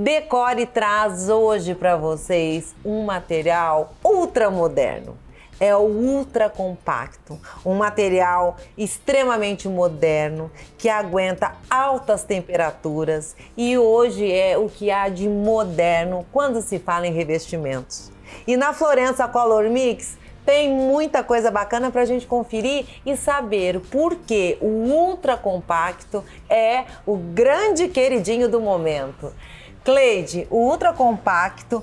Decore traz hoje para vocês um material ultra moderno. É o ultra compacto, um material extremamente moderno que aguenta altas temperaturas e hoje é o que há de moderno quando se fala em revestimentos. E na Florença Color Mix tem muita coisa bacana para a gente conferir e saber por que o ultra compacto é o grande queridinho do momento. Cleide, o ultra compacto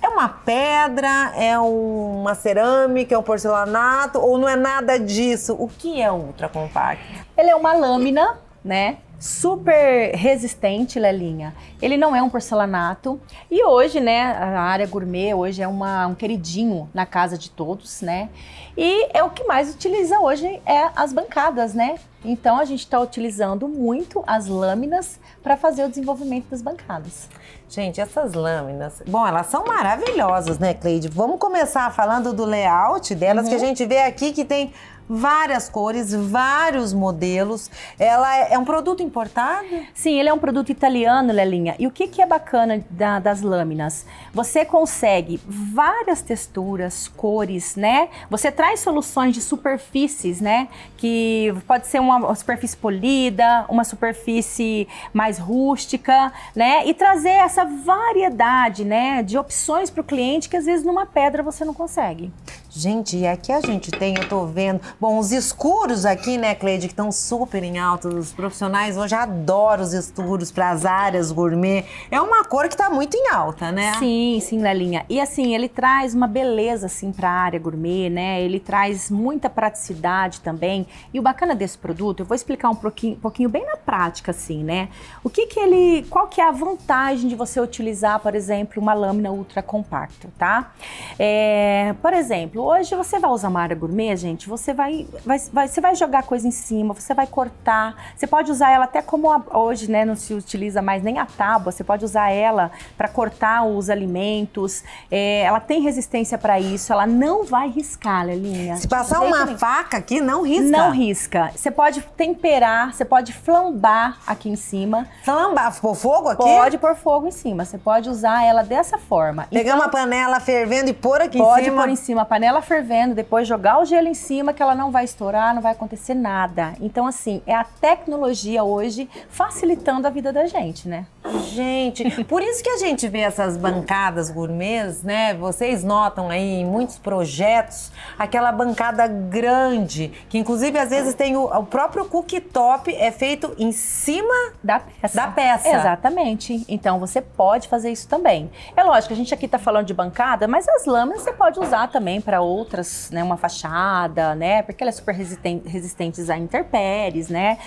é uma pedra, é uma cerâmica, é um porcelanato ou não é nada disso? O que é o ultra compacto? Ele é uma lâmina, né? super resistente, Lelinha. Ele não é um porcelanato. E hoje, né, a área gourmet hoje é uma, um queridinho na casa de todos, né? E é o que mais utiliza hoje é as bancadas, né? Então a gente está utilizando muito as lâminas para fazer o desenvolvimento das bancadas. Gente, essas lâminas, bom, elas são maravilhosas, né, Cleide? Vamos começar falando do layout delas, uhum. que a uhum. gente vê aqui que tem várias cores, vários modelos. Ela é, é, um produto importado? Sim, ele é um produto italiano, Lelinha. E o que, que é bacana da, das lâminas? Você consegue várias texturas, cores, né? Você traz soluções de superfícies, né? Que pode ser um uma superfície polida, uma superfície mais rústica, né? E trazer essa variedade, né, de opções para o cliente que às vezes numa pedra você não consegue. Gente, e aqui a gente tem, eu tô vendo. Bom, os escuros aqui, né, Cleide, que estão super em alta. Os profissionais hoje adoram os escuros para as áreas gourmet. É uma cor que tá muito em alta, né? Sim, sim, Lelinha. E assim, ele traz uma beleza, assim, para a área gourmet, né? Ele traz muita praticidade também. E o bacana desse produto, eu vou explicar um pouquinho, pouquinho bem na prática, assim, né? O que que ele. Qual que é a vantagem de você utilizar, por exemplo, uma lâmina ultra compacta, tá? É, por exemplo, Hoje você vai usar uma área gourmet, gente, você vai, vai, vai, você vai jogar coisa em cima, você vai cortar, você pode usar ela até como a, hoje, né, não se utiliza mais nem a tábua, você pode usar ela para cortar os alimentos, é, ela tem resistência para isso, ela não vai riscar, Lelinha. Se passar uma faca aqui, não risca. Não risca. Você pode temperar, você pode flambar aqui em cima. Flambar? Pôr fogo aqui? Pode pôr fogo em cima, você pode usar ela dessa forma. Pegar então, uma panela fervendo e pôr aqui em cima? Pode pôr em cima a panela panela fervendo, depois jogar o gelo em cima que ela não vai estourar, não vai acontecer nada. Então, assim, é a tecnologia hoje facilitando a vida da gente, né? Gente, por isso que a gente vê essas bancadas gourmets, né? Vocês notam aí em muitos projetos aquela bancada grande, que inclusive às vezes tem o, o próprio cooktop é feito em cima da peça. da peça. Exatamente. Então você pode fazer isso também. É lógico, a gente aqui está falando de bancada, mas as lâminas você pode usar também para outras, né? Uma fachada, né? Porque elas é super resistente, resistentes a intempéries, né?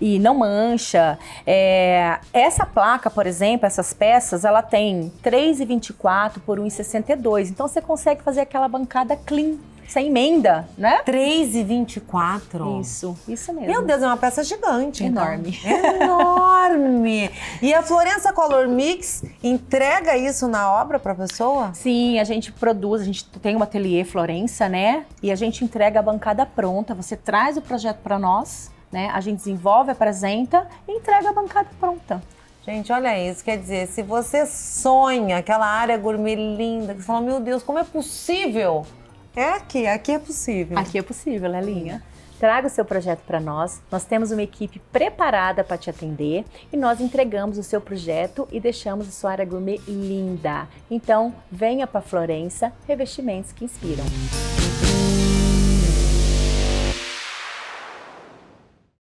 E não mancha. É, essa placa placa, por exemplo, essas peças, ela tem 3,24 por 1,62. Então você consegue fazer aquela bancada clean, sem emenda, né? 3,24. Isso, isso mesmo. Meu Deus, é uma peça gigante. Então. Enorme. Então. Enorme. E a Florença Color Mix entrega isso na obra para a pessoa? Sim, a gente produz, a gente tem um ateliê Florença, né? E a gente entrega a bancada pronta, você traz o projeto para nós, né? A gente desenvolve, apresenta e entrega a bancada pronta. Gente, olha isso, quer dizer, se você sonha aquela área gourmet linda, que você fala, meu Deus, como é possível? É aqui, aqui é possível. Aqui é possível, Lelinha. Né, Traga o seu projeto para nós. Nós temos uma equipe preparada para te atender e nós entregamos o seu projeto e deixamos a sua área gourmet linda. Então, venha para Florença, revestimentos que inspiram.